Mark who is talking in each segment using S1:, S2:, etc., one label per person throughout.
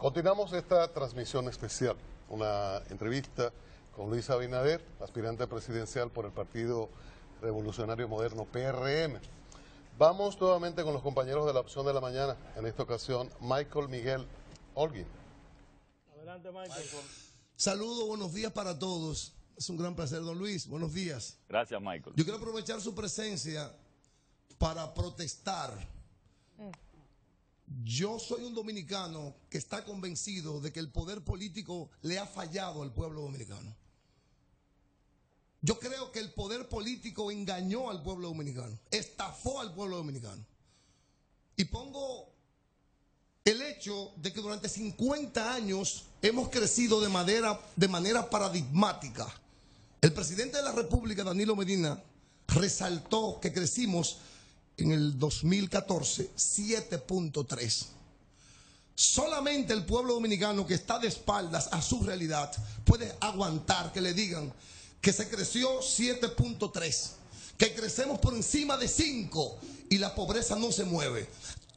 S1: Continuamos esta transmisión especial, una entrevista con Luis Abinader, aspirante presidencial por el Partido Revolucionario Moderno PRM. Vamos nuevamente con los compañeros de la opción de la mañana, en esta ocasión
S2: Michael Miguel Olguín. Adelante Michael.
S3: Saludos, buenos días para todos. Es un gran placer, don Luis. Buenos días.
S2: Gracias, Michael. Yo quiero
S3: aprovechar su presencia para protestar. Mm. Yo soy un dominicano que está convencido de que el poder político le ha fallado al pueblo dominicano. Yo creo que el poder político engañó al pueblo dominicano, estafó al pueblo dominicano. Y pongo el hecho de que durante 50 años hemos crecido de, manera paradigmática. El presidente de la República, Danilo Medina, resaltó que crecimos en el 2014 7.3. Solamente el pueblo dominicano que está de espaldas a su realidad puede aguantar que le digan que se creció 7.3, que crecemos por encima de 5 y la pobreza no se mueve.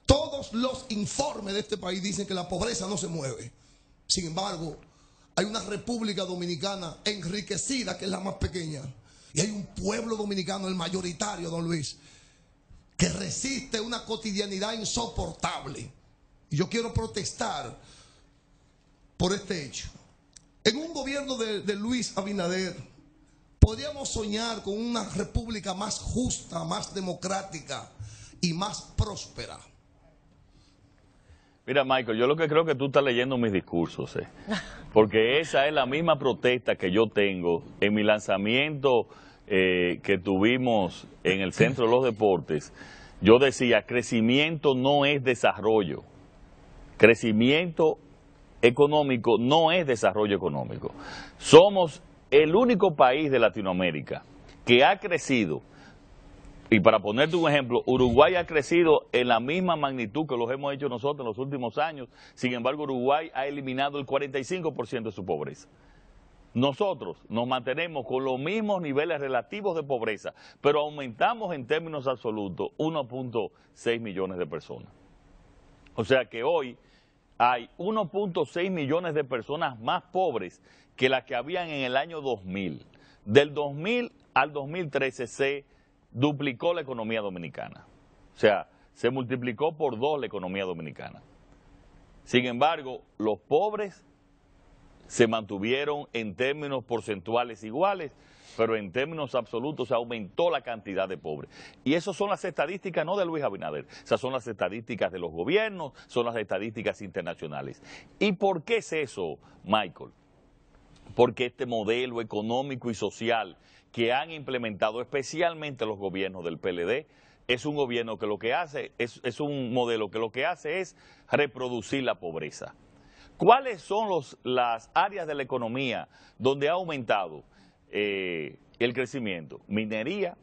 S3: Todos los informes de este país dicen que la pobreza no se mueve. Sin embargo, hay una República Dominicana enriquecida que es la más pequeña y hay un pueblo dominicano, el mayoritario, don Luis, que resiste una cotidianidad insoportable. Y yo quiero protestar por este hecho. En un gobierno de, Luis Abinader, podríamos soñar con una república más justa, más democrática y más próspera.
S2: Mira, Michael, yo lo que creo que tú estás leyendo mis discursos, eh, porque esa es la misma protesta que yo tengo en mi lanzamiento eh, que tuvimos en el Centro de los Deportes, yo decía, crecimiento no es desarrollo. Crecimiento económico no es desarrollo económico. Somos el único país de Latinoamérica que ha crecido, y para ponerte un ejemplo, Uruguay ha crecido en la misma magnitud que los hemos hecho nosotros en los últimos años, sin embargo Uruguay ha eliminado el 45% de su pobreza. Nosotros nos mantenemos con los mismos niveles relativos de pobreza, pero aumentamos en términos absolutos 1.6 millones de personas. O sea que hoy hay 1.6 millones de personas más pobres que las que habían en el año 2000. Del 2000 al 2013 se duplicó la economía dominicana. O sea, se multiplicó por dos la economía dominicana. Sin embargo, los pobres se mantuvieron en términos porcentuales iguales, pero en términos absolutos aumentó la cantidad de pobres. Y esas son las estadísticas no de Luis Abinader, esas son las estadísticas de los gobiernos, son las estadísticas internacionales. ¿Y por qué es eso, Michael? Porque este modelo económico y social que han implementado especialmente los gobiernos del PLD, es un gobierno que lo que hace, es un modelo que lo que hace es reproducir la pobreza. ¿Cuáles son las áreas de la economía donde ha aumentado eh, el crecimiento? Minería,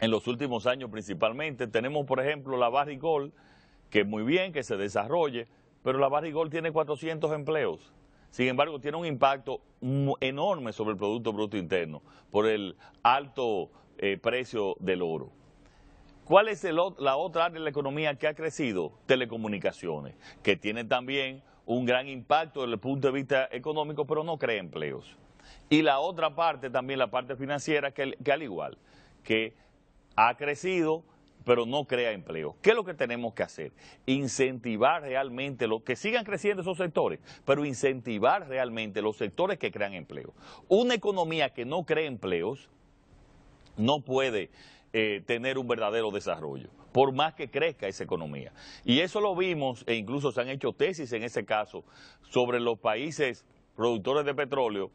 S2: en los últimos años principalmente. Tenemos, por ejemplo, la Barrigol, que muy bien que se desarrolle, pero la Barrigol tiene 400 empleos. Sin embargo, tiene un impacto enorme sobre el Producto Bruto Interno por el alto eh, precio del oro. ¿Cuál es la otra área de la economía que ha crecido? Telecomunicaciones, que tiene también un gran impacto desde el punto de vista económico, pero no crea empleos. Y la otra parte, también la parte financiera, que, al igual, que ha crecido, pero no crea empleo. ¿Qué es lo que tenemos que hacer? Incentivar realmente, los que sigan creciendo esos sectores, pero incentivar realmente los sectores que crean empleo. Una economía que no crea empleos no puede eh, tener un verdadero desarrollo por más que crezca esa economía. Y eso lo vimos, e incluso se han hecho tesis en ese caso, sobre los países productores de petróleo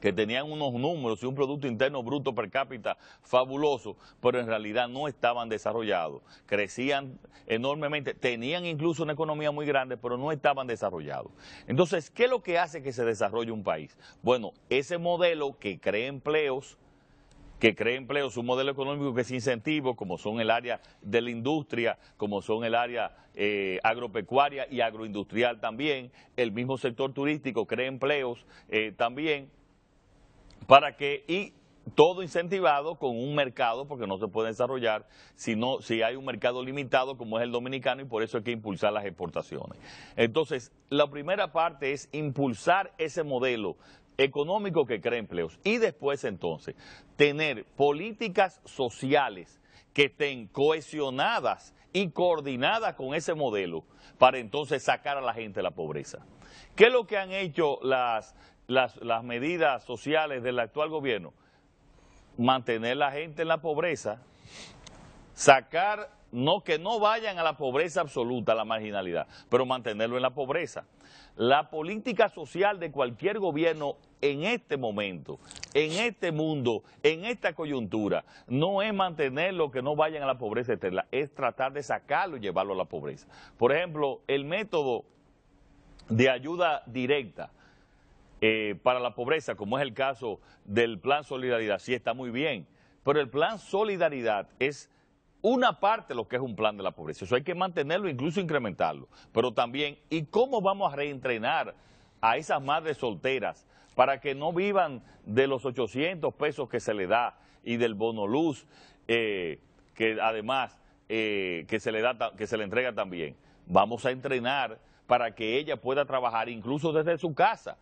S2: que tenían unos números y un Producto Interno Bruto per cápita fabuloso, pero en realidad no estaban desarrollados. Crecían enormemente, tenían incluso una economía muy grande, pero no estaban desarrollados. Entonces, ¿qué es lo que hace que se desarrolle un país? Bueno, ese modelo que crea empleos, que cree empleos, un modelo económico que es incentivo, como son el área de la industria, como son el área eh, agropecuaria y agroindustrial también, el mismo sector turístico crea empleos eh, también, para que, y todo incentivado con un mercado, porque no se puede desarrollar si, no, si hay un mercado limitado como es el dominicano y por eso hay que impulsar las exportaciones. Entonces, la primera parte es impulsar ese modelo económico que cree empleos. Y después entonces, tener políticas sociales que estén cohesionadas y coordinadas con ese modelo para entonces sacar a la gente de la pobreza. ¿Qué es lo que han hecho las, las, medidas sociales del actual gobierno? Mantener la gente en la pobreza, sacar, no que no vayan a la pobreza absoluta, a la marginalidad, pero mantenerlo en la pobreza la política social de cualquier gobierno en este momento, en este mundo, en esta coyuntura, no es mantener lo que no vayan a la pobreza eterna, es tratar de sacarlo y llevarlo a la pobreza. Por ejemplo, el método de ayuda directa eh, para la pobreza, como es el caso del Plan Solidaridad, sí está muy bien, pero el Plan Solidaridad es una parte de lo que es un plan de la pobreza. Eso hay que mantenerlo, incluso incrementarlo. Pero también, ¿y cómo vamos a reentrenar a esas madres solteras para que no vivan de los 800 pesos que se le da y del bono luz, eh, que además eh, que, se le da, que se le entrega también? Vamos a entrenar para que ella pueda trabajar incluso desde su casa.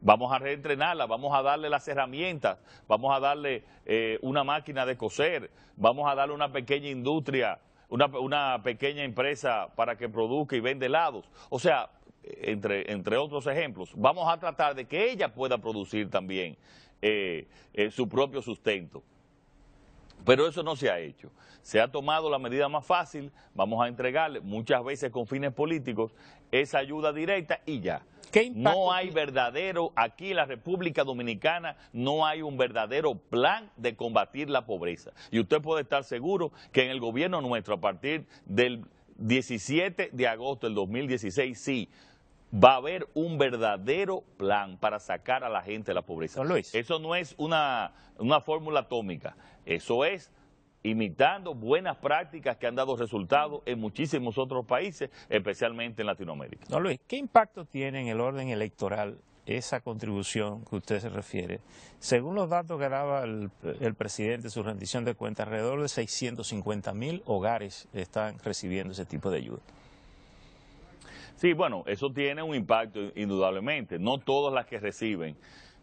S2: Vamos a reentrenarla, vamos a darle las herramientas, vamos a darle eh, una máquina de coser, vamos a darle una pequeña industria, una, pequeña empresa para que produzca y vende lados, O sea, entre, otros ejemplos, vamos a tratar de que ella pueda producir también eh, eh, su propio sustento. Pero eso no se ha hecho. Se ha tomado la medida más fácil, vamos a entregarle, muchas veces con fines políticos, esa ayuda directa y ya no hay verdadero, aquí en la República Dominicana no hay un verdadero plan de combatir la pobreza. Y usted puede estar seguro que en el gobierno nuestro, a partir del 17 de agosto del 2016, sí, va a haber un verdadero plan para sacar a la gente de la pobreza. Luis. Eso no es una fórmula atómica, eso es imitando buenas prácticas que han dado resultados en muchísimos otros países, especialmente en Latinoamérica.
S4: No, Luis, ¿qué impacto tiene en el orden electoral esa contribución que usted se refiere? Según los datos que daba el, el presidente, su rendición de cuentas, alrededor de 650 mil hogares están recibiendo ese tipo de ayuda.
S2: Sí, bueno, eso tiene un impacto indudablemente. No todas las que reciben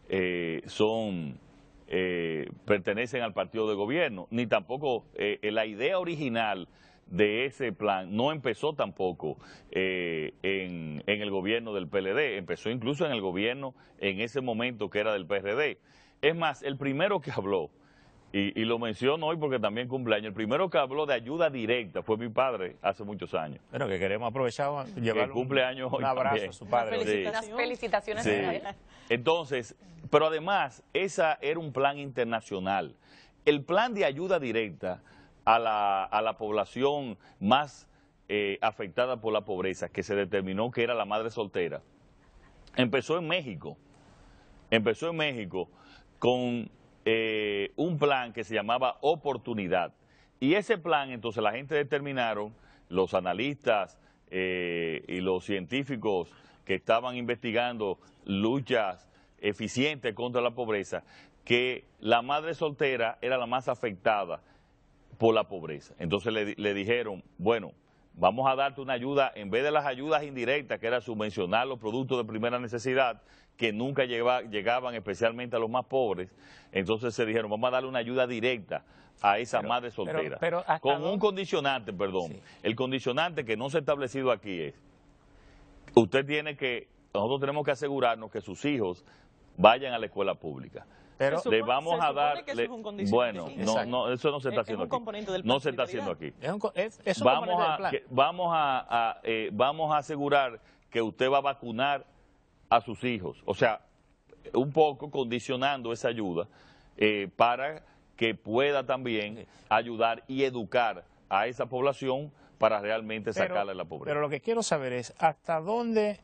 S2: eh, son eh, pertenecen al partido de gobierno, ni tampoco eh, la idea original de ese plan no empezó tampoco eh, en, en, el gobierno del PLD, empezó incluso en el gobierno en ese momento que era del PRD. Es más, el primero que habló y, lo menciono hoy porque también cumpleaños. El primero que habló de ayuda directa fue mi padre hace muchos años. Pero que queremos aprovechar, llevar cumpleaños un, abrazo a su padre. Felicitaciones.
S5: felicitaciones
S2: Entonces, pero además, ese era un plan internacional. El plan de ayuda directa a la, a la población más eh, afectada por la pobreza, que se determinó que era la madre soltera, empezó en México. Empezó en México con eh, un plan que se llamaba Oportunidad. Y ese plan, entonces la gente determinaron, los analistas eh, y los científicos que estaban investigando luchas eficientes contra la pobreza, que la madre soltera era la más afectada por la pobreza. Entonces le dijeron, bueno, vamos a darte una ayuda, en vez de las ayudas indirectas, que era subvencionar los productos de primera necesidad, que nunca llegaban especialmente a los más pobres, entonces se dijeron, vamos a darle una ayuda directa a esa madre soltera. con un condicionante, perdón. El condicionante que no se ha establecido aquí es, usted tiene que, nosotros tenemos que asegurarnos que sus hijos vayan a la escuela pública. Pero le vamos a dar. es un bueno, no, eso no se está haciendo aquí. No se está haciendo aquí. Un, vamos, a, vamos, a, eh, vamos a asegurar que usted va a vacunar a sus hijos. O sea, un poco condicionando esa ayuda eh, para que pueda también ayudar y educar a esa población para realmente sacarla de la pobreza.
S4: Pero lo que quiero saber es, ¿hasta dónde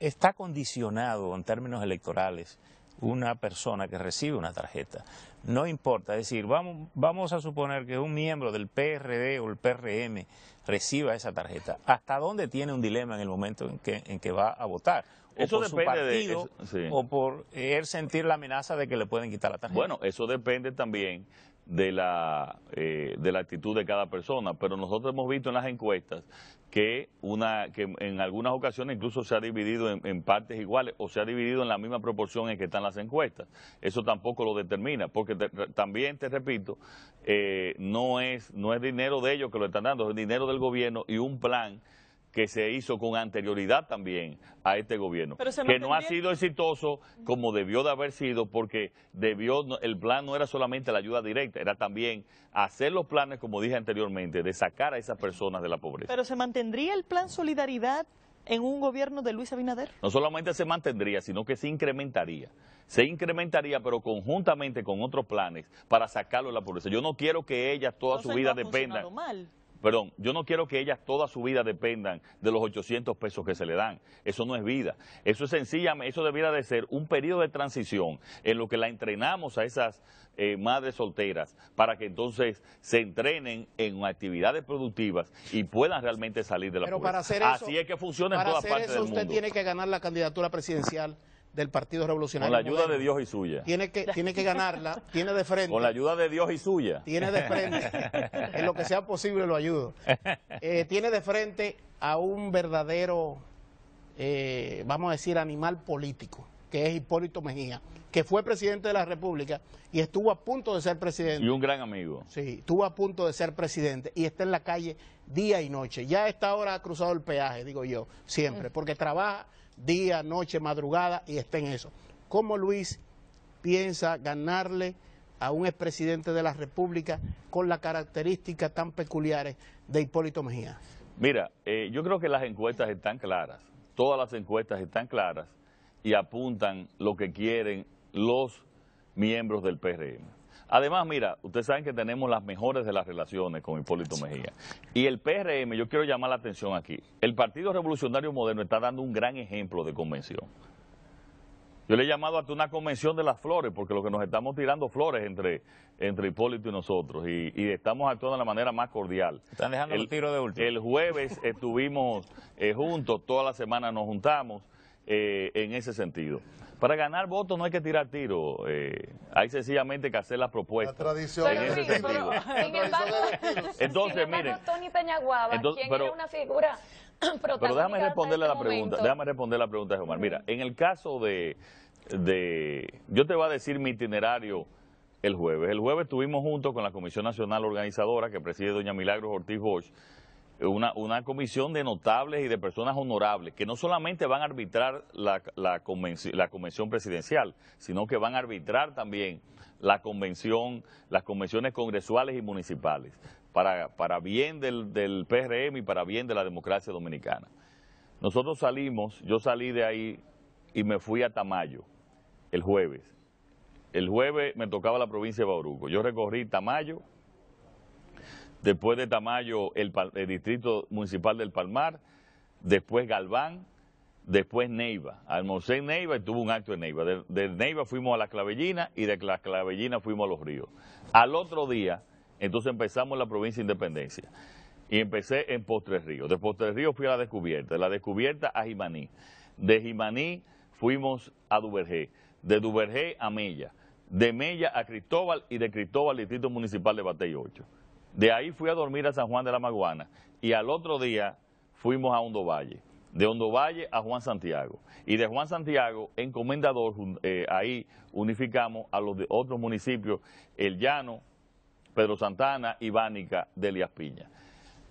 S4: está condicionado en términos electorales una persona que recibe una tarjeta? No importa, es decir, vamos, vamos a suponer que un miembro del PRD o el PRM reciba esa tarjeta. ¿Hasta dónde tiene un dilema en el momento en que va a votar? eso depende de o por él sentir la amenaza de que le pueden
S2: quitar la tarjeta. Bueno, eso depende también de la, eh, de la actitud de cada persona, pero nosotros hemos visto en las encuestas que, una, que en algunas ocasiones incluso se ha dividido en, partes iguales o se ha dividido en la misma proporción en que están las encuestas. Eso tampoco lo determina, porque también, te repito, eh, no, es, no es dinero de ellos que lo están dando, es dinero del gobierno y un plan que se hizo con anterioridad también a este gobierno, que no ha sido exitoso como debió de haber sido, porque debió el plan no era solamente la ayuda directa, era también hacer los planes, como dije anteriormente, de sacar a esas personas de la pobreza. Pero
S6: se mantendría el plan Solidaridad en un gobierno de Luis Abinader?
S2: No solamente se mantendría, sino que se incrementaría. Se incrementaría, pero conjuntamente con otros planes para sacarlo de la pobreza. Yo no quiero que ellas toda su vida dependa... dependan perdón, yo no quiero que ellas toda su vida dependan de los 800 pesos que se le dan. Eso no es vida. Eso es sencillamente, eso debiera de ser un periodo de transición en lo que la entrenamos a esas eh, madres solteras para que entonces se entrenen en actividades productivas y puedan realmente salir de la Pero pobreza. Así es que funciona en todas partes del mundo. Para hacer eso usted tiene
S4: que ganar la candidatura presidencial del Partido Revolucionario. Con la ayuda de Dios
S2: y suya. Tiene
S4: que, tiene que ganarla,
S2: tiene de frente. Con la ayuda de Dios y suya. Tiene de frente,
S4: en lo que sea posible lo ayudo. Eh, tiene de frente a un verdadero, eh, vamos a decir, animal político, que es Hipólito Mejía, que fue presidente de la República y estuvo a punto de ser presidente. Y
S2: un gran amigo.
S4: Sí, estuvo a punto de ser presidente y está en la calle día y noche. Ya a esta hora ha cruzado el peaje, digo yo, siempre, mm. porque trabaja día, noche, madrugada y estén en eso. ¿Cómo Luis piensa ganarle a un expresidente de la República con las características tan peculiares de Hipólito Mejía?
S2: Mira, eh, yo creo que las encuestas están claras, todas las encuestas están claras y apuntan lo que quieren los miembros del PRM. Además, mira, ustedes saben que tenemos las mejores de las relaciones con Hipólito Mejía. Y el PRM, yo quiero llamar la atención aquí. El Partido Revolucionario Moderno está dando un gran ejemplo de convención. Yo le he llamado hasta una convención de las flores, porque lo que nos estamos tirando flores entre, entre Hipólito y nosotros, y, estamos actuando de la manera más cordial. Están dejando el, tiro de último. El jueves estuvimos eh, juntos, toda la semana nos juntamos eh, en ese sentido. Para ganar votos no hay que tirar tiro. Eh, hay sencillamente que hacer las propuestas. La tradición. En entonces,
S5: Tony Peñaguaba, pero, una figura Pero déjame responderle la este pregunta. Déjame
S2: responder la pregunta, de Omar. Mira, en el caso de, Yo te voy a decir mi itinerario el jueves. El jueves estuvimos juntos con la Comisión Nacional Organizadora que preside doña Milagros Ortiz Bosch una, una, comisión de notables y de personas honorables que no solamente van a arbitrar la, convención, convención presidencial, sino que van a arbitrar también la convención, las convenciones congresuales y municipales, para, para bien del, del PRM y para bien de la democracia dominicana. Nosotros salimos, yo salí de ahí y me fui a Tamayo el jueves. El jueves me tocaba la provincia de Bauruco. Yo recorrí Tamayo, después de Tamayo el, distrito municipal del Palmar, después Galván, después Neiva. Almorcé en Neiva y tuvo un acto en Neiva. De, Neiva fuimos a la Clavellina y de la Clavellina fuimos a Los Ríos. Al otro día, entonces empezamos la provincia de Independencia. Y empecé en Postres Ríos. De Postres Ríos fui a la descubierta. De la descubierta a Jimaní. De Jimaní fuimos a Duvergé. De Duvergé a Mella. De Mella a Cristóbal y de Cristóbal al Distrito Municipal de Batey 8. De ahí fui a dormir a San Juan de la Maguana y al otro día fuimos a Hondo Valle. De Hondo Valle a Juan Santiago. Y de Juan Santiago, encomendador eh, ahí unificamos a los de otros municipios, El Llano, Pedro Santana y Bánica de Elías Piña.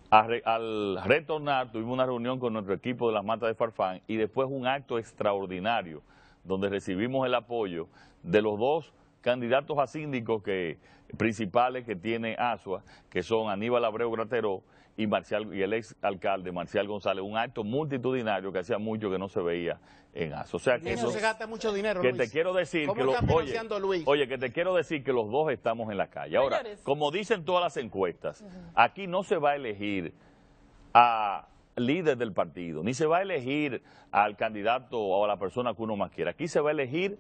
S2: Al retornar tuvimos una reunión con nuestro equipo de las matas de Farfán y después un acto extraordinario donde recibimos el apoyo de los dos candidatos a síndicos que, principales que tiene ASUA, que son Aníbal Abreu Gratero y, Marcial, y el ex alcalde Marcial González, un acto multitudinario que hacía mucho que no se veía en ASUA. O sea que eso, se gasta
S4: mucho dinero. te quiero decir que
S2: oye, que te quiero decir que los dos estamos en la calle. Ahora, como dicen todas las encuestas, aquí no se va a elegir a líder del partido, ni se va a elegir al candidato o a la persona que uno más quiera. Aquí se va a elegir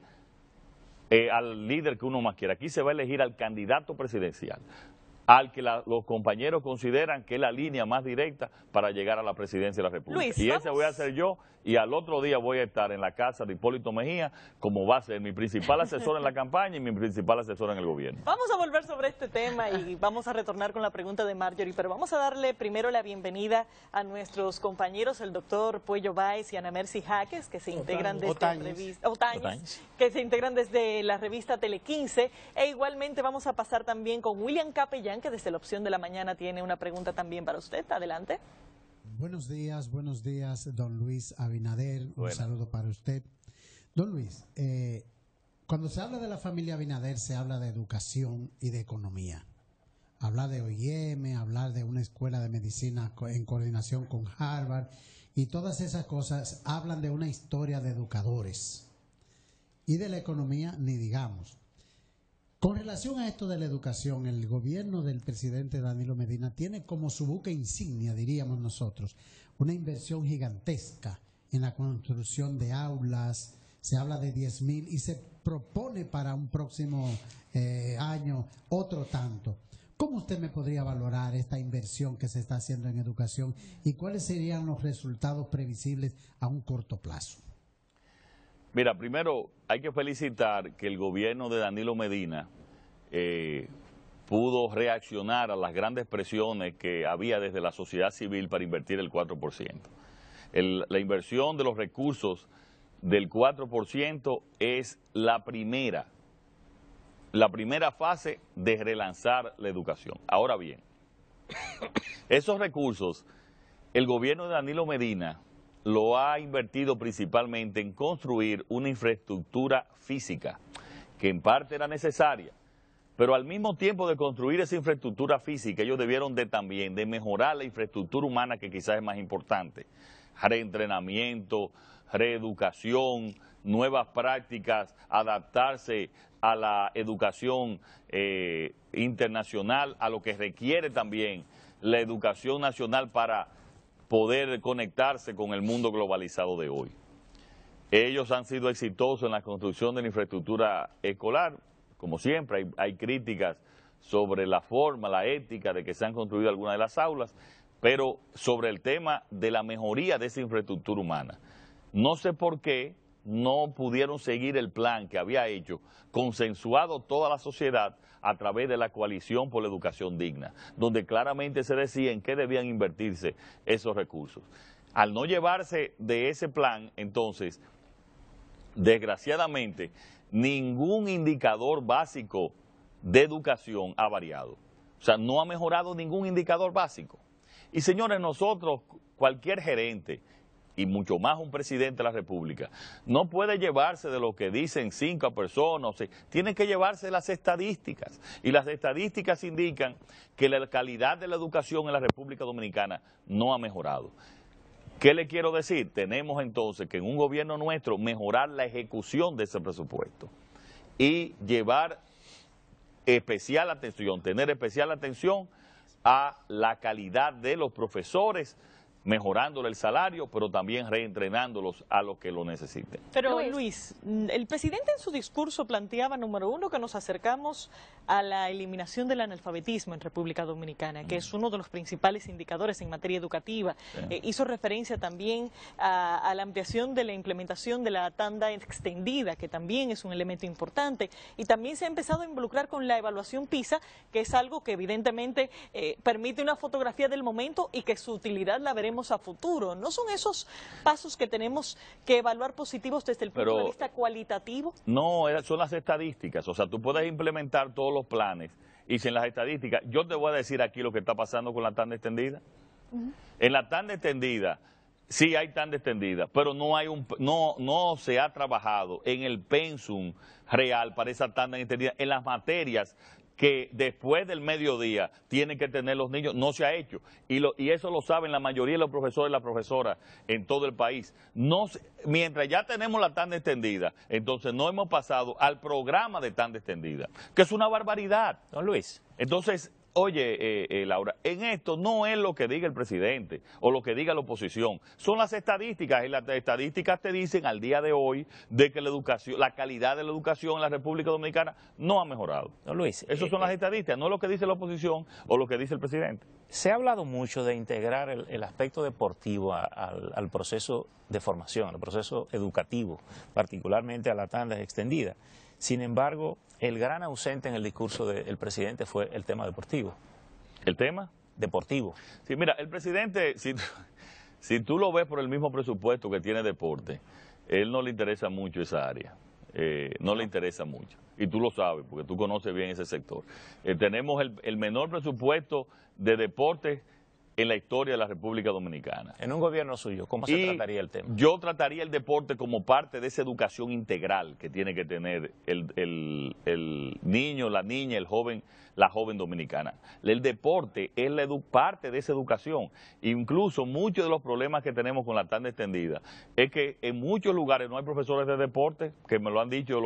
S2: eh, al líder que uno más quiera. Aquí se va a elegir al candidato presidencial al que los compañeros consideran que es la línea más directa para llegar a la presidencia de la República. y ese voy a hacer yo y al otro día voy a estar en la casa de Hipólito Mejía como va a ser mi principal asesor en la campaña y mi principal asesor en el gobierno.
S6: Vamos a volver sobre este tema y vamos a retornar con la pregunta de Marjorie, pero vamos a darle primero la bienvenida a nuestros compañeros, el doctor Puello Báez y Ana Mercy Jaques, que se integran desde que se integran desde la revista Tele 15 e igualmente vamos a pasar también con William Capellán que desde la opción de la mañana tiene una pregunta también para usted. Adelante.
S3: Buenos días, buenos días, don Luis Abinader. Un saludo para usted. Don Luis, eh, cuando se habla de la familia Abinader, se habla de educación y de economía. Habla de OIM, hablar de una escuela de medicina en coordinación con Harvard y todas esas cosas hablan de una historia de educadores. Y de la economía, ni digamos. Con relación a esto de la educación, el gobierno del presidente Danilo Medina tiene como su buque insignia, diríamos nosotros, una inversión gigantesca en la construcción de aulas, se habla de 10.000 mil y se propone para un próximo eh, año otro tanto. ¿Cómo usted me podría valorar esta inversión que se está haciendo en educación y cuáles serían los resultados previsibles
S4: a un corto plazo?
S2: Mira, primero hay que felicitar que el gobierno de Danilo Medina eh, pudo reaccionar a las grandes presiones que había desde la sociedad civil para invertir el 4%. la inversión de los recursos del 4% es la primera, la primera fase de relanzar la educación. Ahora bien, esos recursos, el gobierno de Danilo Medina lo ha invertido principalmente en construir una infraestructura física, que en parte era necesaria, pero al mismo tiempo de construir esa infraestructura física, ellos debieron de también de mejorar la infraestructura humana, que quizás es más importante, reentrenamiento, reeducación, nuevas prácticas, adaptarse a la educación eh, internacional, a lo que requiere también la educación nacional para poder conectarse con el mundo globalizado de hoy. Ellos han sido exitosos en la construcción de la infraestructura escolar, como siempre, hay, hay críticas sobre la forma, la ética de que se han construido algunas de las aulas, pero sobre el tema de la mejoría de esa infraestructura humana. No sé por qué no pudieron seguir el plan que había hecho, consensuado toda la sociedad a través de la coalición por la educación digna, donde claramente se decía en qué debían invertirse esos recursos. Al no llevarse de ese plan, entonces, desgraciadamente, ningún indicador básico de educación ha variado. O sea, no ha mejorado ningún indicador básico. Y señores, nosotros, cualquier gerente y mucho más un presidente de la República, no puede llevarse de lo que dicen cinco personas, tienen tiene que llevarse las estadísticas. Y las estadísticas indican que la calidad de la educación en la República Dominicana no ha mejorado. ¿Qué le quiero decir? Tenemos entonces que en un gobierno nuestro mejorar la ejecución de ese presupuesto y llevar especial atención, tener especial atención a la calidad de los profesores, mejorándole el salario, pero también reentrenándolos a los que lo necesiten.
S6: Pero Luis, el presidente en su discurso planteaba, número uno, que nos acercamos a la eliminación del analfabetismo en República Dominicana, que es uno de los principales indicadores en materia educativa. Eh, hizo referencia también a, la ampliación de la implementación de la tanda extendida, que también es un elemento importante. Y también se ha empezado a involucrar con la evaluación PISA, que es algo que evidentemente eh, permite una fotografía del momento y que su utilidad la veremos a futuro. ¿No son esos pasos que tenemos que evaluar positivos desde el punto de vista cualitativo?
S2: No, son las estadísticas. O sea, tú puedes implementar todos los planes y sin las estadísticas. Yo te voy a decir aquí lo que está pasando con la tanda extendida. En la tanda extendida, sí hay tanda extendida, pero no, hay un, no, no se ha trabajado en el pensum real para esa tanda extendida, en las materias que después del mediodía tienen que tener los niños, no se ha hecho. Y, lo, y eso lo saben la mayoría de los profesores y las profesoras en todo el país. No, mientras ya tenemos la tanda extendida, entonces no hemos pasado al programa de tanda extendida, que es una barbaridad. Don Luis. Entonces, Oye, eh, eh, Laura, en esto no es lo que diga el presidente o lo que diga la oposición, son las estadísticas y las estadísticas te dicen al día de hoy de que la educación, la calidad de la educación en la República Dominicana no ha mejorado. No, Luis. Esas eh, son las estadísticas, no lo que dice la oposición o lo que dice el presidente.
S4: Se ha hablado mucho de integrar el, aspecto deportivo al proceso de formación, al proceso educativo, particularmente a la tanda extendida. Sin embargo,
S2: el gran ausente en el discurso del presidente fue el tema deportivo. ¿El tema? Deportivo. Sí, mira, el presidente, si, tú lo ves por el mismo presupuesto que tiene deporte, él no le interesa mucho esa área. Eh, no le interesa mucho. Y tú lo sabes, porque tú conoces bien ese sector. Eh, tenemos el, el menor presupuesto de Deporte en la historia de la República Dominicana. En
S4: un gobierno suyo, ¿cómo se trataría
S2: el tema? Yo trataría el deporte como parte de esa educación integral que tiene que tener el, niño, la niña, el joven, la joven dominicana. El deporte es la parte de esa educación. Incluso muchos de los problemas que tenemos con la tanda extendida es que en muchos lugares no hay profesores de deporte, que me lo han dicho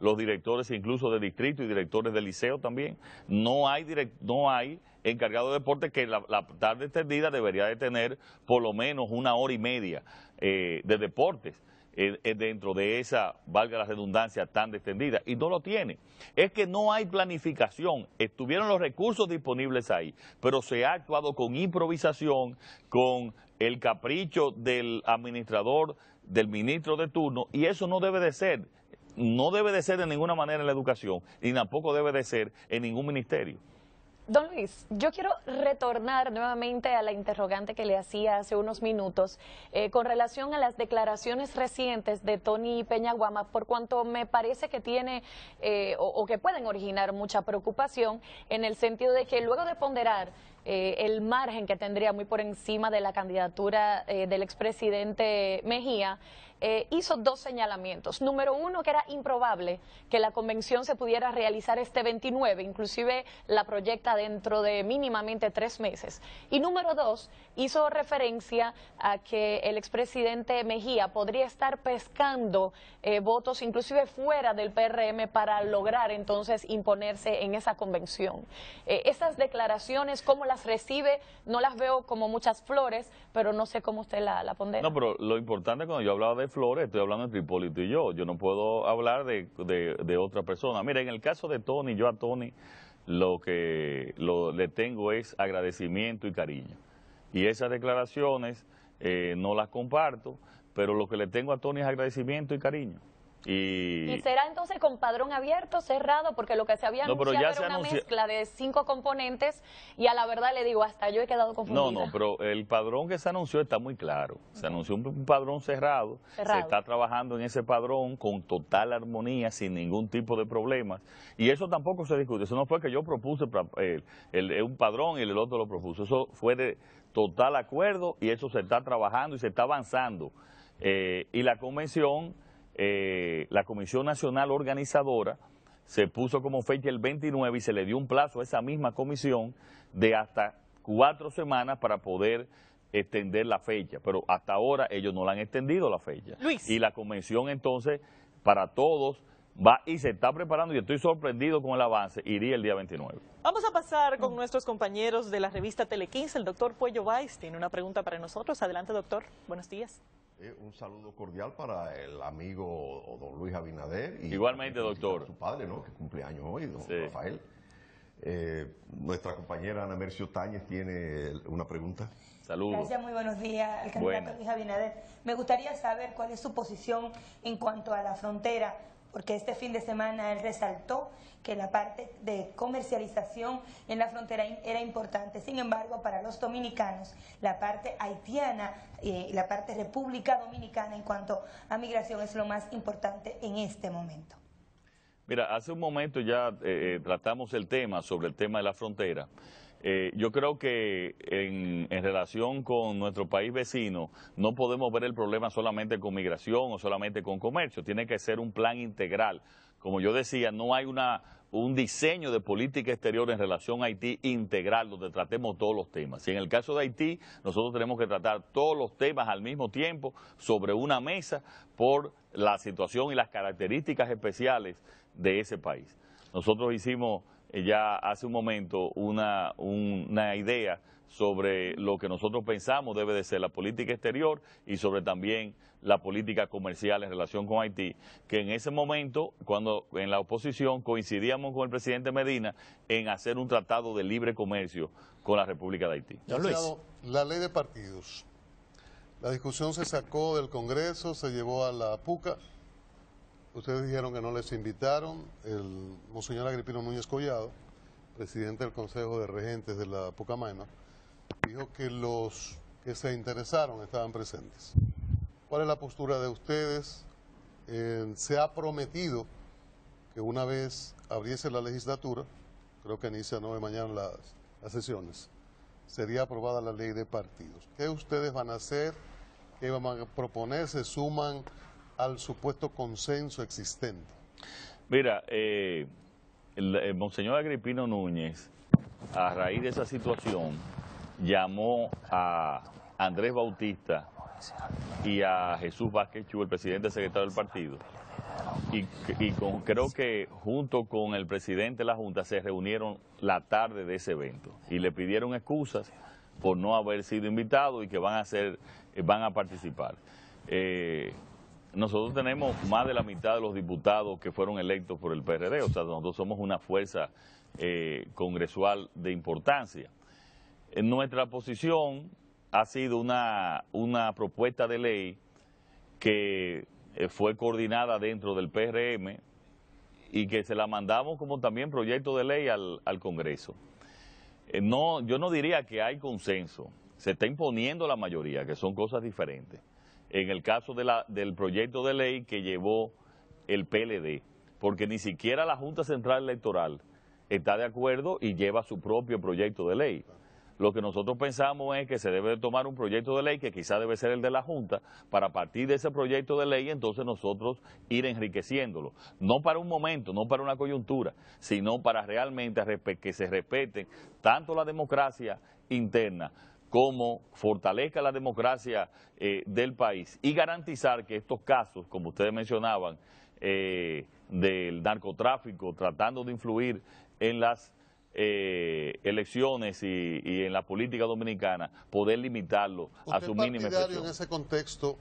S2: los, directores incluso de distrito y directores de liceo también. No hay, direct no hay encargado de deporte que la, tarde extendida debería de tener por lo menos una hora y media eh, de deportes dentro de esa, valga la redundancia, tan extendida. Y no lo tiene. Es que no hay planificación. Estuvieron los recursos disponibles ahí, pero se ha actuado con improvisación, con el capricho del administrador, del ministro de turno, y eso no debe de ser. No debe de ser de ninguna manera en la educación y tampoco debe de ser en ningún ministerio.
S5: Don Luis, yo quiero retornar nuevamente a la interrogante que le hacía hace unos minutos eh, con relación a las declaraciones recientes de Tony Peñaguama, por cuanto me parece que tiene eh, o, que pueden originar mucha preocupación en el sentido de que luego de ponderar eh, el margen que tendría muy por encima de la candidatura del expresidente Mejía, eh, hizo dos señalamientos. Número uno, que era improbable que la convención se pudiera realizar este 29, inclusive la proyecta dentro de mínimamente tres meses. Y número dos, hizo referencia a que el expresidente Mejía podría estar pescando eh, votos inclusive fuera del PRM para lograr entonces imponerse en esa convención. Eh, esas declaraciones, ¿cómo las recibe? No las veo como muchas flores, pero no sé cómo usted la, la pondera. No,
S2: pero lo importante cuando yo hablaba de Flores, estoy hablando entre Hipólito y yo. Yo no puedo hablar de, otra persona. Mira, en el caso de Tony, yo a Tony lo que lo, le tengo es agradecimiento y cariño. Y esas declaraciones eh, no las comparto, pero lo que le tengo a Tony es agradecimiento y cariño. Y...
S5: será entonces con padrón abierto, cerrado? Porque lo que se había anunciado era una mezcla de cinco componentes y a la verdad le digo, hasta yo he quedado confundida. No, no,
S2: pero el padrón que se anunció está muy claro. Se anunció un padrón cerrado, se está trabajando en ese padrón con total armonía, sin ningún tipo de problemas. Y eso tampoco se discute, eso no fue que yo propuse el, un padrón y el otro lo propuso. Eso fue de total acuerdo y eso se está trabajando y se está avanzando. Eh, y la convención eh, la Comisión Nacional Organizadora se puso como fecha el 29 y se le dio un plazo a esa misma comisión de hasta cuatro semanas para poder extender la fecha, pero hasta ahora ellos no la han extendido la fecha. Y la convención entonces para todos va y se está preparando y estoy sorprendido con el avance, iría el día 29.
S6: Vamos a pasar con nuestros compañeros de la revista Tele 15, el doctor Puello Weiss tiene una pregunta para nosotros. Adelante doctor, buenos días.
S2: Eh, un saludo cordial para el amigo don Luis Abinader. Y Igualmente, doctor. Su padre, ¿no? Que cumple años hoy, don Rafael. Eh, nuestra compañera Ana Mercio Táñez tiene una pregunta. Saludos. Gracias,
S6: muy buenos días el candidato Luis Abinader. Me gustaría saber cuál es su posición en cuanto a la frontera porque este fin de semana él resaltó que la parte de comercialización en la frontera era importante. Sin embargo, para los dominicanos, la parte haitiana y eh, la parte república dominicana en cuanto a migración es lo más importante en este momento.
S2: Mira, hace un momento ya eh, eh, tratamos el tema sobre el tema de la frontera. Eh, yo creo que en, relación con nuestro país vecino no podemos ver el problema solamente con migración o solamente con comercio, tiene que ser un plan integral. Como yo decía, no hay una, un diseño de política exterior en relación a Haití integral donde tratemos todos los temas. Y en el caso de Haití, nosotros tenemos que tratar todos los temas al mismo tiempo sobre una mesa por la situación y las características especiales de ese país. Nosotros hicimos ya hace un momento una, idea sobre lo que nosotros pensamos debe de ser la política exterior y sobre también la política comercial en relación con Haití, que en ese momento, cuando en la oposición coincidíamos con el presidente Medina en hacer un tratado de libre comercio con la República de Haití.
S1: La ley de partidos. La discusión se sacó del Congreso, se llevó a la PUCA Ustedes dijeron que no les invitaron. El Monseñor Agripino Núñez Collado, presidente del Consejo de Regentes de la Pocamayma, dijo que los que se interesaron estaban presentes. ¿Cuál es la postura de ustedes? se ha prometido que una vez abriese la legislatura, creo que inicia 9 de mañana las, las sesiones, sería aprobada la ley de partidos. ¿Qué ustedes van a hacer? ¿Qué van a proponer? ¿Se suman al supuesto consenso existente?
S2: Mira, eh, el, eh, monseñor Agripino Núñez, a raíz de esa situación, llamó a Andrés Bautista y a Jesús Vázquez Chu, el presidente secretario del partido, y, creo que junto con el presidente de la Junta se reunieron la tarde de ese evento y le pidieron excusas por no haber sido invitado y que van a, ser, eh, van a participar nosotros tenemos más de la mitad de los diputados que fueron electos por el PRD, o sea, nosotros somos una fuerza eh, congresual de importancia. nuestra posición ha sido una, propuesta de ley que eh, fue coordinada dentro del PRM y que se la mandamos como también proyecto de ley al, Congreso. Eh, no, yo no diría que hay consenso, se está imponiendo la mayoría, que son cosas diferentes en el caso del proyecto de ley que llevó el PLD, porque ni siquiera la Junta Central Electoral está de acuerdo y lleva su propio proyecto de ley. Lo que nosotros pensamos es que se debe tomar un proyecto de ley que quizá debe ser el de la Junta, para partir de ese proyecto de ley entonces nosotros ir enriqueciéndolo. No para un momento, no para una coyuntura, sino para realmente que se respeten tanto la democracia interna Cómo fortalezca la democracia eh, del país y garantizar que estos casos, como ustedes mencionaban, eh, del narcotráfico tratando de influir en las eh, elecciones y, en la política dominicana, poder limitarlo a su mínima expresión. en ese
S1: contexto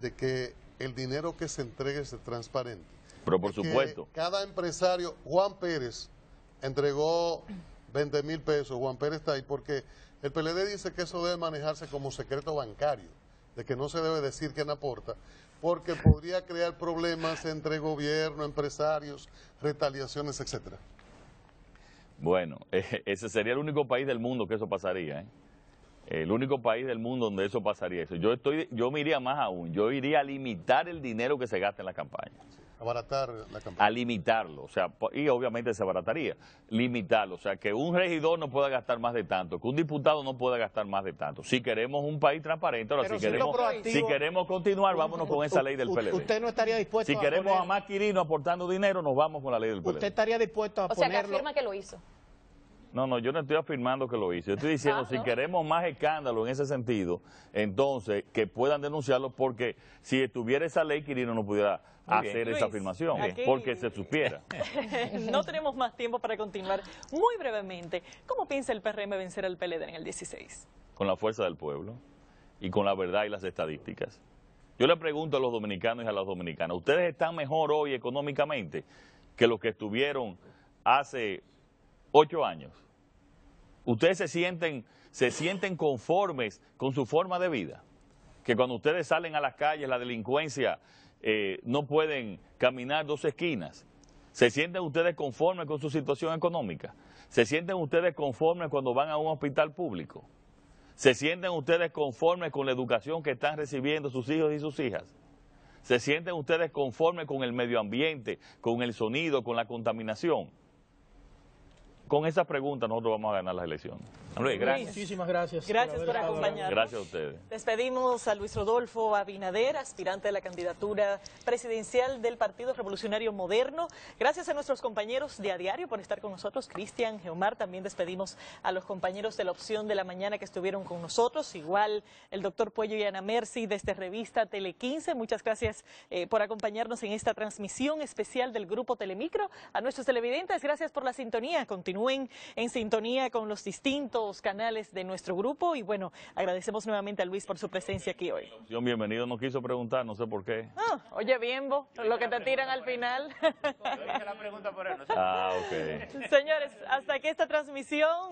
S1: de que el dinero que se entregue sea transparente?
S2: Pero por supuesto.
S1: Cada empresario, Juan Pérez entregó 20 mil pesos, Juan Pérez está ahí, porque el PLD dice que eso debe manejarse como secreto bancario, de que no se debe decir quién aporta, porque podría crear problemas entre gobierno, empresarios, retaliaciones, etcétera.
S2: Bueno, ese sería el único país del mundo que eso pasaría, ¿eh? El único país del mundo donde eso pasaría. Yo, estoy, yo me iría más aún, yo iría a limitar el dinero que se gasta en la campaña. A limitarlo, o sea, y obviamente se abarataría. Limitarlo, o sea, que un regidor no pueda gastar más de tanto, que un diputado no pueda gastar más de tanto. Si queremos un país transparente, si, queremos, si queremos continuar, vámonos con esa ley del PLD. Usted no estaría dispuesto si queremos a más Quirino aportando dinero, nos vamos con la ley del PLD. Usted estaría dispuesto a O
S5: sea, afirma que lo hizo.
S2: No, no, yo no estoy afirmando que lo hice. Yo estoy diciendo, si ah, queremos más escándalo en ese sentido, entonces que puedan denunciarlo porque si estuviera esa ley, Quirino no pudiera hacer esa afirmación, porque se supiera.
S6: no tenemos más tiempo para continuar. Muy brevemente, ¿cómo piensa el PRM vencer al PLD en el
S2: 16? Con la fuerza del pueblo y con la verdad y las estadísticas. Yo le pregunto a los dominicanos y a las dominicanas, ¿ustedes están mejor hoy económicamente que los que estuvieron hace ocho años, ustedes se sienten, se sienten conformes con su forma de vida, que cuando ustedes salen a las calles, la delincuencia, eh, no pueden caminar dos esquinas. ¿Se sienten ustedes conformes con su situación económica? ¿Se sienten ustedes conformes cuando van a un hospital público? ¿Se sienten ustedes conformes con la educación que están recibiendo sus hijos y sus hijas? ¿Se sienten ustedes conformes con el medio ambiente, con el sonido, con la contaminación? Con esa pregunta nosotros vamos a ganar las elecciones. Luis, Muchísimas
S6: gracias. Gracias por, acompañarnos. Gracias a ustedes. Despedimos a Luis Rodolfo Abinader, aspirante a la candidatura presidencial del Partido Revolucionario Moderno. Gracias a nuestros compañeros de A Diario por estar con nosotros. Cristian, Geomar, también despedimos a los compañeros de la opción de la mañana que estuvieron con nosotros. Igual el doctor Puello y Ana Mercy desde Revista Tele 15. Muchas gracias eh, por acompañarnos en esta transmisión especial del Grupo Telemicro. A nuestros televidentes, gracias por la sintonía. Continúen en sintonía con los distintos canales de nuestro grupo y bueno, agradecemos nuevamente a Luis por su presencia aquí hoy.
S2: bienvenido, no quiso preguntar, no sé por qué.
S6: Ah, oye, bien lo que te tiran al final. Señores, hasta aquí esta transmisión.